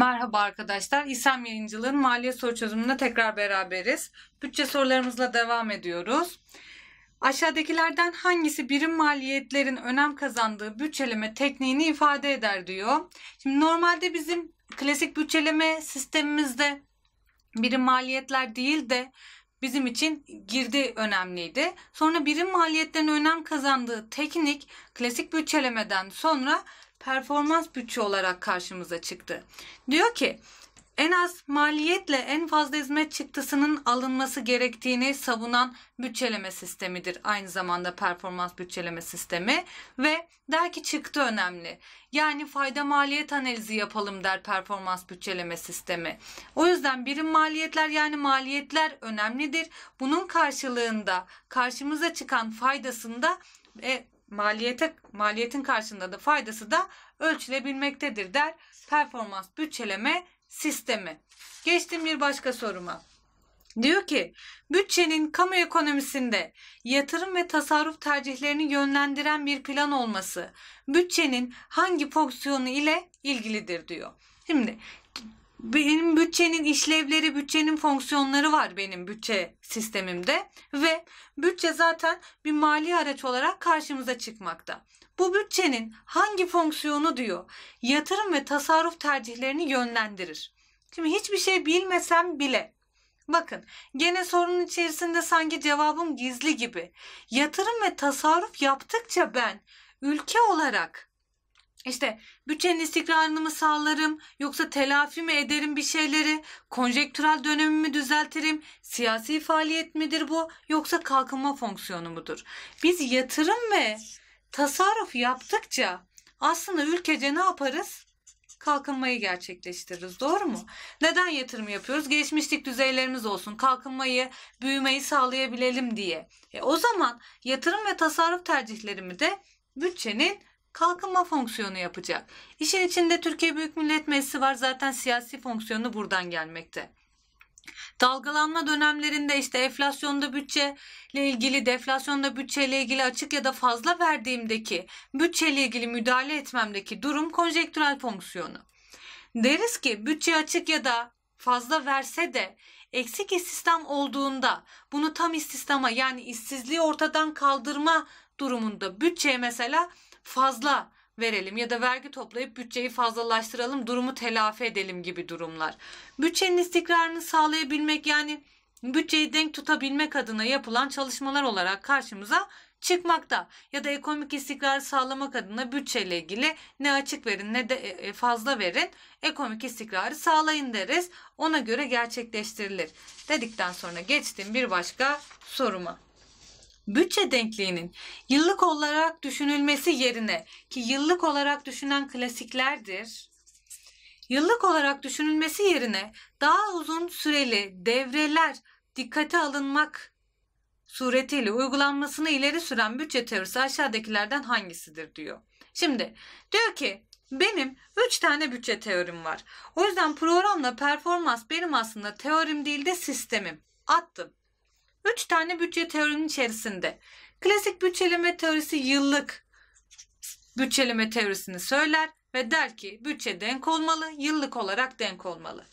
Merhaba arkadaşlar. İSEM Yayıncılığın maliye soru çözümünde tekrar beraberiz. Bütçe sorularımızla devam ediyoruz. Aşağıdakilerden hangisi birim maliyetlerin önem kazandığı bütçeleme tekniğini ifade eder diyor. Şimdi normalde bizim klasik bütçeleme sistemimizde birim maliyetler değil de bizim için girdi önemliydi. Sonra birim maliyetlerin önem kazandığı teknik klasik bütçelemeden sonra performans bütçe olarak karşımıza çıktı. Diyor ki en az maliyetle en fazla hizmet çıktısının alınması gerektiğini savunan bütçeleme sistemidir. Aynı zamanda performans bütçeleme sistemi ve der ki çıktı önemli. Yani fayda maliyet analizi yapalım der performans bütçeleme sistemi. O yüzden birim maliyetler yani maliyetler önemlidir. Bunun karşılığında karşımıza çıkan faydasında e, maliyete maliyetin karşılığında da faydası da ölçülebilmektedir der performans bütçeleme sistemi. Geçtim bir başka soruma. Diyor ki bütçenin kamu ekonomisinde yatırım ve tasarruf tercihlerini yönlendiren bir plan olması bütçenin hangi fonksiyonu ile ilgilidir diyor. Şimdi benim bütçenin işlevleri, bütçenin fonksiyonları var benim bütçe sistemimde ve bütçe zaten bir mali araç olarak karşımıza çıkmakta. Bu bütçenin hangi fonksiyonu diyor yatırım ve tasarruf tercihlerini yönlendirir. Şimdi hiçbir şey bilmesem bile Bakın gene sorunun içerisinde sanki cevabım gizli gibi. Yatırım ve tasarruf yaptıkça ben ülke olarak işte bütçenin istikrarını mı sağlarım yoksa telafi mi ederim bir şeyleri? Konjektürel dönemi mi düzeltirim? Siyasi faaliyet midir bu yoksa kalkınma fonksiyonu mudur? Biz yatırım ve tasarruf yaptıkça aslında ülkece ne yaparız? kalkınmayı gerçekleştiririz. Doğru mu? Neden yatırım yapıyoruz? Gelişmişlik düzeylerimiz olsun. Kalkınmayı, büyümeyi sağlayabilelim diye. E o zaman yatırım ve tasarruf tercihlerimi de bütçenin kalkınma fonksiyonu yapacak. İşin içinde Türkiye Büyük Millet Meclisi var zaten siyasi fonksiyonu buradan gelmekte. Dalgalanma dönemlerinde işte enflasyonda bütçe ile ilgili, deflasyonda bütçe ile ilgili açık ya da fazla verdiğimdeki, bütçe ile ilgili müdahale etmemdeki durum konjektürel fonksiyonu. Deriz ki bütçe açık ya da fazla verse de eksik istihdam olduğunda bunu tam istihdama yani işsizliği ortadan kaldırma durumunda bütçeye mesela fazla verelim ya da vergi toplayıp bütçeyi fazlalaştıralım, durumu telafi edelim gibi durumlar. Bütçenin istikrarını sağlayabilmek yani bütçeyi denk tutabilmek adına yapılan çalışmalar olarak karşımıza çıkmakta ya da ekonomik istikrarı sağlamak adına bütçeyle ilgili ne açık verin ne de e, e, fazla verin ekonomik istikrarı sağlayın deriz. Ona göre gerçekleştirilir dedikten sonra geçtim bir başka soruma bütçe denkliğinin yıllık olarak düşünülmesi yerine ki yıllık olarak düşünen klasiklerdir. Yıllık olarak düşünülmesi yerine daha uzun süreli devreler dikkate alınmak suretiyle uygulanmasını ileri süren bütçe teorisi aşağıdakilerden hangisidir diyor. Şimdi diyor ki benim 3 tane bütçe teorim var. O yüzden programla performans benim aslında teorim değil de sistemim. Attım. 3 tane bütçe teorinin içerisinde. Klasik bütçeleme teorisi yıllık bütçeleme teorisini söyler ve der ki bütçe denk olmalı, yıllık olarak denk olmalı.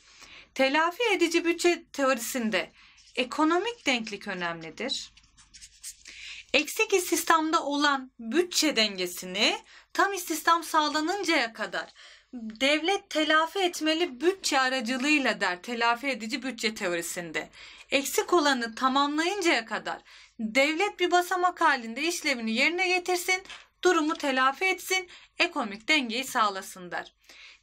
Telafi edici bütçe teorisinde ekonomik denklik önemlidir. Eksik istihdamda olan bütçe dengesini tam istihdam sağlanıncaya kadar devlet telafi etmeli bütçe aracılığıyla der telafi edici bütçe teorisinde. Eksik olanı tamamlayıncaya kadar devlet bir basamak halinde işlevini yerine getirsin, durumu telafi etsin, ekonomik dengeyi sağlasın der.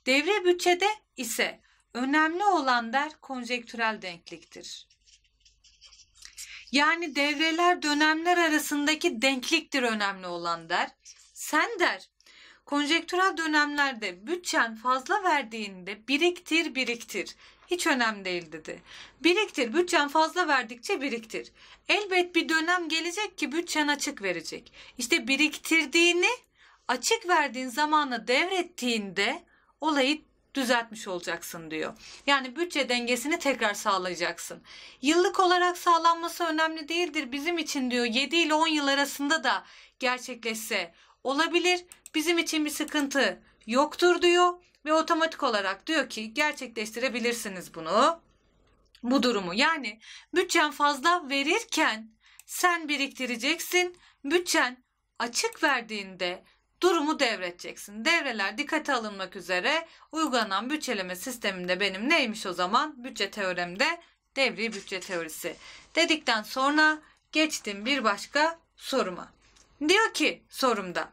Devre bütçede ise önemli olan der konjektürel denkliktir. Yani devreler dönemler arasındaki denkliktir önemli olan der. Sen der Konjektürel dönemlerde bütçen fazla verdiğinde biriktir biriktir. Hiç önemli değil dedi. Biriktir, bütçen fazla verdikçe biriktir. Elbet bir dönem gelecek ki bütçen açık verecek. İşte biriktirdiğini açık verdiğin zamana devrettiğinde olayı düzeltmiş olacaksın diyor. Yani bütçe dengesini tekrar sağlayacaksın. Yıllık olarak sağlanması önemli değildir bizim için diyor. 7 ile 10 yıl arasında da gerçekleşse olabilir bizim için bir sıkıntı yoktur diyor ve otomatik olarak diyor ki gerçekleştirebilirsiniz bunu. Bu durumu yani bütçen fazla verirken sen biriktireceksin. Bütçen açık verdiğinde durumu devredeceksin. Devreler dikkate alınmak üzere uygulanan bütçeleme sisteminde benim neymiş o zaman? Bütçe teoremde devri bütçe teorisi. Dedikten sonra geçtim bir başka soruma. Diyor ki sorumda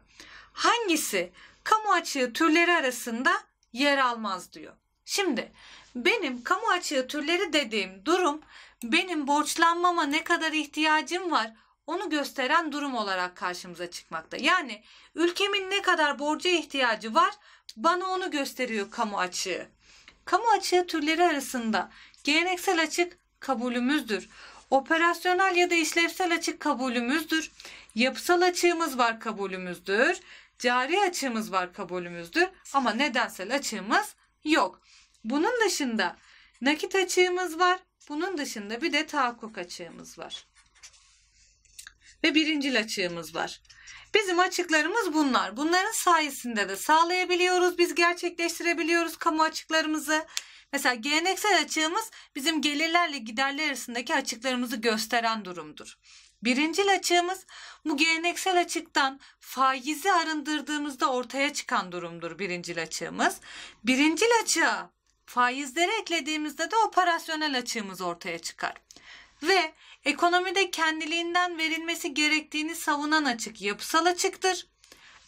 hangisi kamu açığı türleri arasında yer almaz diyor. Şimdi benim kamu açığı türleri dediğim durum benim borçlanmama ne kadar ihtiyacım var onu gösteren durum olarak karşımıza çıkmakta. Yani ülkemin ne kadar borca ihtiyacı var bana onu gösteriyor kamu açığı. Kamu açığı türleri arasında geleneksel açık kabulümüzdür. Operasyonel ya da işlevsel açık kabulümüzdür. Yapısal açığımız var kabulümüzdür. Cari açığımız var kabulümüzdür ama nedensel açığımız yok. Bunun dışında nakit açığımız var. Bunun dışında bir de tahakkuk açığımız var. Ve birincil açığımız var. Bizim açıklarımız bunlar. Bunların sayesinde de sağlayabiliyoruz. Biz gerçekleştirebiliyoruz kamu açıklarımızı. Mesela geleneksel açığımız bizim gelirlerle giderler arasındaki açıklarımızı gösteren durumdur. Birinci açığımız bu geleneksel açıktan faizi arındırdığımızda ortaya çıkan durumdur birinci açığımız. Birinci açığa faizleri eklediğimizde de operasyonel açığımız ortaya çıkar. Ve ekonomide kendiliğinden verilmesi gerektiğini savunan açık yapısal açıktır.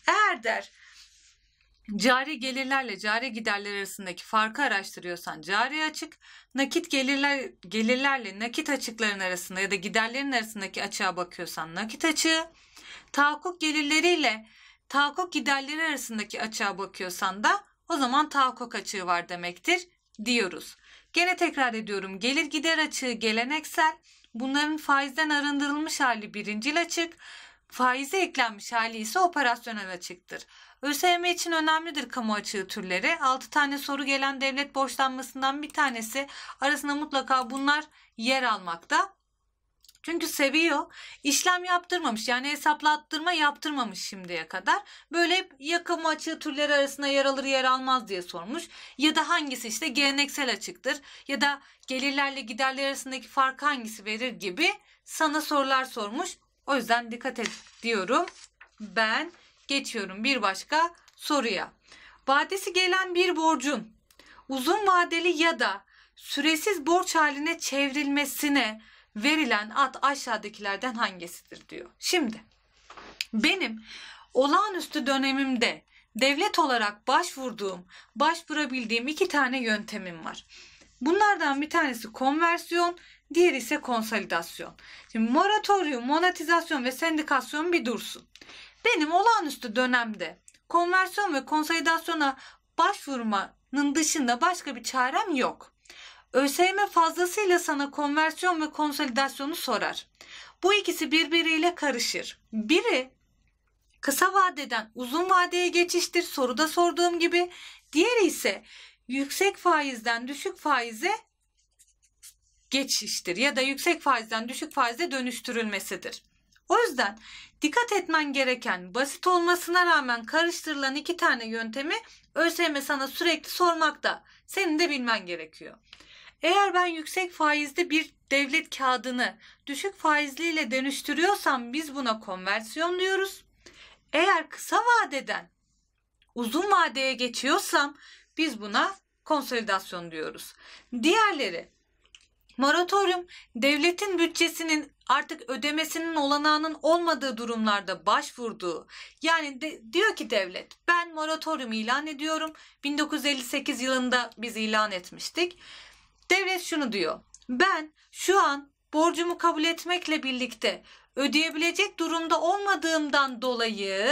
Eğer der cari gelirlerle cari giderler arasındaki farkı araştırıyorsan cari açık, nakit gelirler gelirlerle nakit açıkların arasında ya da giderlerin arasındaki açığa bakıyorsan nakit açığı, tahakkuk gelirleriyle tahakkuk giderleri arasındaki açığa bakıyorsan da o zaman tahakkuk açığı var demektir diyoruz. Gene tekrar ediyorum gelir gider açığı geleneksel, bunların faizden arındırılmış hali birincil açık, Faizi eklenmiş hali ise operasyonel açıktır. ÖSYM için önemlidir kamu açığı türleri. 6 tane soru gelen devlet borçlanmasından bir tanesi arasında mutlaka bunlar yer almakta. Çünkü seviyor. İşlem yaptırmamış yani hesaplattırma yaptırmamış şimdiye kadar. Böyle hep yakama açığı türleri arasında yer alır yer almaz diye sormuş. Ya da hangisi işte geleneksel açıktır ya da gelirlerle giderler arasındaki fark hangisi verir gibi sana sorular sormuş. O yüzden dikkat et diyorum. Ben geçiyorum bir başka soruya. Vadesi gelen bir borcun uzun vadeli ya da süresiz borç haline çevrilmesine verilen ad aşağıdakilerden hangisidir diyor. Şimdi benim olağanüstü dönemimde devlet olarak başvurduğum, başvurabildiğim iki tane yöntemim var. Bunlardan bir tanesi konversiyon, Diğeri ise konsolidasyon. Şimdi moratorium, monetizasyon ve sendikasyon bir dursun. Benim olağanüstü dönemde konversiyon ve konsolidasyona başvurmanın dışında başka bir çarem yok. ÖSYM fazlasıyla sana konversiyon ve konsolidasyonu sorar. Bu ikisi birbiriyle karışır. Biri kısa vadeden uzun vadeye geçiştir soruda sorduğum gibi. Diğeri ise yüksek faizden düşük faize geçiştir ya da yüksek faizden düşük faize dönüştürülmesidir. O yüzden dikkat etmen gereken basit olmasına rağmen karıştırılan iki tane yöntemi ÖSYM sana sürekli sormakta. Senin de bilmen gerekiyor. Eğer ben yüksek faizli bir devlet kağıdını düşük faizliyle dönüştürüyorsam biz buna konversiyon diyoruz. Eğer kısa vadeden uzun vadeye geçiyorsam biz buna konsolidasyon diyoruz. Diğerleri Moratorium devletin bütçesinin artık ödemesinin olanağının olmadığı durumlarda başvurduğu yani de, diyor ki devlet ben moratorium ilan ediyorum 1958 yılında biz ilan etmiştik. Devlet şunu diyor ben şu an borcumu kabul etmekle birlikte ödeyebilecek durumda olmadığımdan dolayı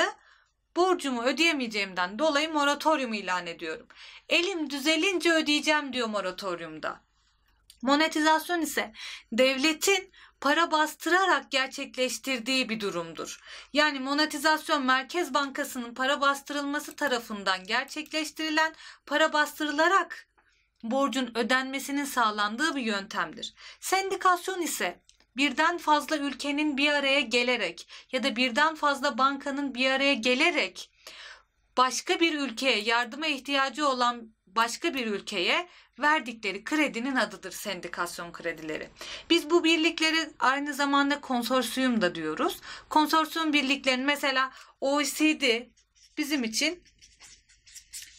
borcumu ödeyemeyeceğimden dolayı moratorium ilan ediyorum. Elim düzelince ödeyeceğim diyor moratoriumda. Monetizasyon ise devletin para bastırarak gerçekleştirdiği bir durumdur. Yani monetizasyon Merkez Bankası'nın para bastırılması tarafından gerçekleştirilen para bastırılarak borcun ödenmesinin sağlandığı bir yöntemdir. Sendikasyon ise birden fazla ülkenin bir araya gelerek ya da birden fazla bankanın bir araya gelerek başka bir ülkeye yardıma ihtiyacı olan başka bir ülkeye verdikleri kredinin adıdır sendikasyon kredileri. Biz bu birlikleri aynı zamanda konsorsiyum da diyoruz. Konsorsiyum birliklerinin mesela OECD bizim için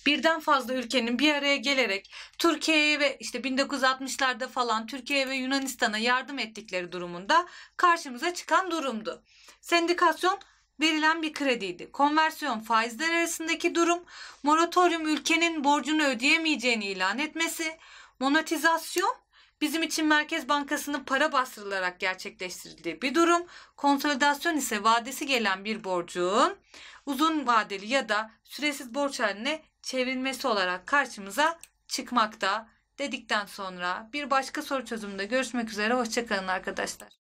birden fazla ülkenin bir araya gelerek Türkiye'ye ve işte 1960'larda falan Türkiye ve Yunanistan'a yardım ettikleri durumunda karşımıza çıkan durumdu. Sendikasyon verilen bir krediydi. Konversiyon faizler arasındaki durum, moratorium ülkenin borcunu ödeyemeyeceğini ilan etmesi, monetizasyon bizim için Merkez Bankası'nın para bastırılarak gerçekleştirildiği bir durum, konsolidasyon ise vadesi gelen bir borcun uzun vadeli ya da süresiz borç haline çevrilmesi olarak karşımıza çıkmakta dedikten sonra bir başka soru çözümünde görüşmek üzere. Hoşçakalın arkadaşlar.